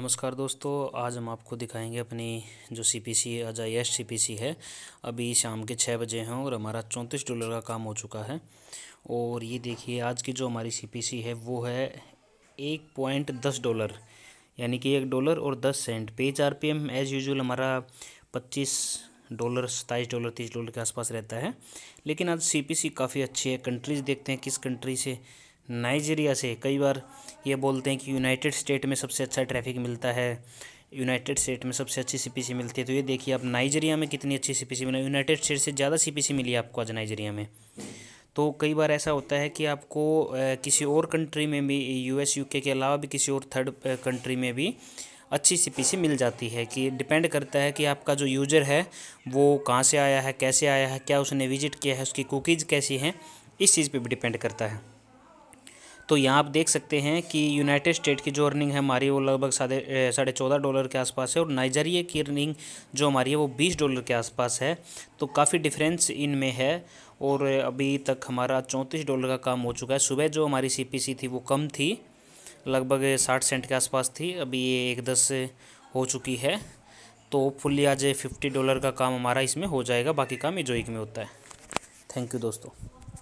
नमस्कार दोस्तों आज हम आपको दिखाएंगे अपनी जो C P C Ajay Yash C P C है अभी शाम के छः बजे हैं और हमारा चौंतीस डॉलर का काम हो चुका है और ये देखिए आज की जो हमारी सी पी सी है वो है एक पॉइंट दस डॉलर यानी कि एक डॉलर और दस cent page R P M as usual हमारा पच्चीस डॉलर सत्ताईस डॉलर तीस डॉलर के आसपास रहता है लेकिन आज सी पी सी काफ़ी अच्छी है कंट्रीज देखते हैं किस कंट्री से नाइजीरिया से कई बार ये बोलते हैं कि यूनाइटेड स्टेट में सबसे अच्छा ट्रैफिक मिलता है यूनाइटेड स्टेट में सबसे अच्छी सीपीसी मिलती है तो ये देखिए आप नाइजीरिया में कितनी अच्छी सीपीसी मिली यूनाइटेड स्टेट से ज़्यादा सीपीसी मिली आपको आज नाइजीरिया में तो कई बार ऐसा होता है कि आपको किसी और कंट्री में भी यू एस के अलावा भी किसी और थर्ड कंट्री में भी अच्छी सी पीसी मिल जाती है कि डिपेंड करता है कि आपका जो यूज़र है वो कहाँ से आया है कैसे आया है क्या उसने विजिट किया है उसकी कुकीज़ कैसी हैं इस चीज़ पे भी डिपेंड करता है तो यहाँ आप देख सकते हैं कि यूनाइटेड स्टेट की जो अर्निंग है हमारी वो लगभग साढ़े साढ़े चौदह डॉलर के आसपास है और नाइजेरिया की अर्निंग जो हमारी है वो बीस डॉलर के आसपास है तो काफ़ी डिफरेंस इनमें है और अभी तक हमारा चौंतीस डॉलर का काम हो चुका है सुबह जो हमारी सी थी वो कम थी लगभग साठ सेंट के आसपास थी अभी ये एक दस हो चुकी है तो होपफुली आज फिफ्टी डॉलर का काम हमारा इसमें हो जाएगा बाकी काम इजोइक में होता है थैंक यू दोस्तों